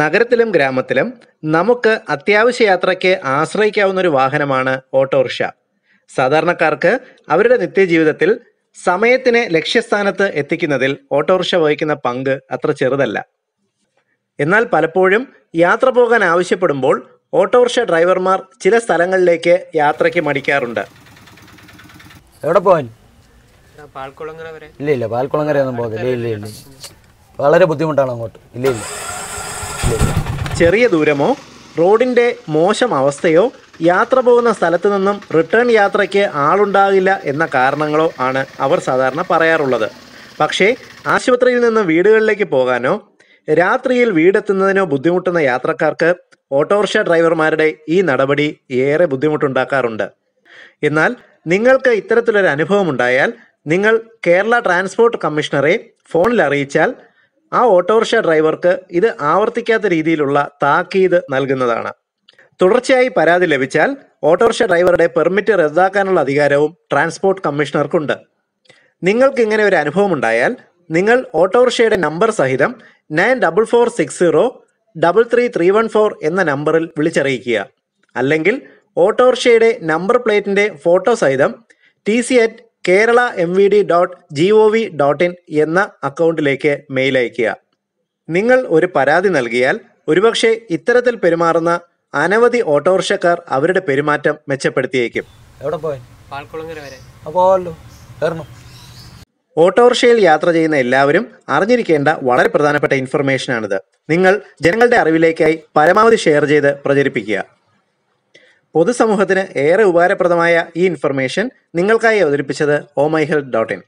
നഗരത്തിലും ഗ്രാമത്തിലും നമുക്ക് അത്യാവശ്യ യാത്രയ്ക്ക് ആശ്രയിക്കാവുന്ന ഒരു വാഹനമാണ് ഓട്ടോറിക്ഷ സാധാരണക്കാർക്ക് അവരുടെ നിത്യജീവിതത്തിൽ സമയത്തിനെ ലക്ഷ്യസ്ഥാനത്ത് എത്തിക്കുന്നതിൽ ഓട്ടോറിക്ഷ വഹിക്കുന്ന പങ്ക് അത്ര ചെറുതല്ല എന്നാൽ പലപ്പോഴും യാത്ര പോകാൻ ആവശ്യപ്പെടുമ്പോൾ ഓട്ടോറിക്ഷ ഡ്രൈവർമാർ ചില സ്ഥലങ്ങളിലേക്ക് യാത്രയ്ക്ക് മടിക്കാറുണ്ട് എവിടെ പോവാൻ വരെ ഇല്ല ഇല്ല പാൽക്കുളങ്ങര ഒന്നും പോകില്ല ഇല്ല ഇല്ല വളരെ ബുദ്ധിമുട്ടാണ് അങ്ങോട്ട് ഇല്ല ഇല്ല ചെറിയ ദൂരമോ റോഡിൻ്റെ മോശം അവസ്ഥയോ യാത്ര പോകുന്ന സ്ഥലത്തു നിന്നും റിട്ടേൺ യാത്രയ്ക്ക് ആളുണ്ടാകില്ല എന്ന കാരണങ്ങളോ ആണ് അവർ സാധാരണ പറയാറുള്ളത് പക്ഷേ ആശുപത്രിയിൽ നിന്ന് വീടുകളിലേക്ക് പോകാനോ രാത്രിയിൽ വീടെത്തുന്നതിനോ ബുദ്ധിമുട്ടുന്ന യാത്രക്കാർക്ക് ഓട്ടോറിക്ഷ ഡ്രൈവർമാരുടെ ഈ നടപടി ഏറെ ബുദ്ധിമുട്ടുണ്ടാക്കാറുണ്ട് എന്നാൽ നിങ്ങൾക്ക് ഇത്തരത്തിലൊരു അനുഭവം ഉണ്ടായാൽ നിങ്ങൾ കേരള ട്രാൻസ്പോർട്ട് കമ്മീഷണറെ ഫോണിൽ അറിയിച്ചാൽ ആ ഓട്ടോറിക്ഷ ഡ്രൈവർക്ക് ഇത് ആവർത്തിക്കാത്ത രീതിയിലുള്ള താക്കീത് നൽകുന്നതാണ് തുടർച്ചയായി പരാതി ലഭിച്ചാൽ ഓട്ടോറിക്ഷ ഡ്രൈവറുടെ പെർമിറ്റ് റദ്ദാക്കാനുള്ള അധികാരവും ട്രാൻസ്പോർട്ട് കമ്മീഷണർക്കുണ്ട് നിങ്ങൾക്ക് ഇങ്ങനെ ഒരു അനുഭവം ഉണ്ടായാൽ നിങ്ങൾ ഓട്ടോറിക്ഷയുടെ നമ്പർ സഹിതം nine double four six zero double three three one four എന്ന നമ്പറിൽ വിളിച്ചറിയിക്കുക അല്ലെങ്കിൽ ഓട്ടോറിക്ഷയുടെ നമ്പർ പ്ലേറ്റിന്റെ ഫോട്ടോ സഹിതം T C at Kerala M V D dot G O V dot in എന്ന അക്കൗണ്ടിലേക്ക് മെയിൽ അയയ്ക്കുക നിങ്ങൾ ഒരു പരാതി നൽകിയാൽ ഒരുപക്ഷെ ഇത്തരത്തിൽ പെരുമാറുന്ന അനവധി ഓട്ടോറിക്ഷക്കാർ അവരുടെ പെരുമാറ്റം മെച്ചപ്പെടുത്തിയേക്കും എവിടെ വരെ ഓട്ടോറിക്ഷയിൽ യാത്ര ചെയ്യുന്ന എല്ലാവരും അറിഞ്ഞിരിക്കേണ്ട വളരെ പ്രധാനപ്പെട്ട ഇൻഫർമേഷനാണിത് നിങ്ങൾ ജനങ്ങളുടെ അറിവിലേക്കായി പരമാവധി ഷെയർ ചെയ്ത് പ്രചരിപ്പിക്കുക പൊതുസമൂഹത്തിന് ഏറെ ഉപകാരപ്രദമായ ഈ ഇൻഫർമേഷൻ നിങ്ങൾക്കായി അവതരിപ്പിച്ചത് o my health dot in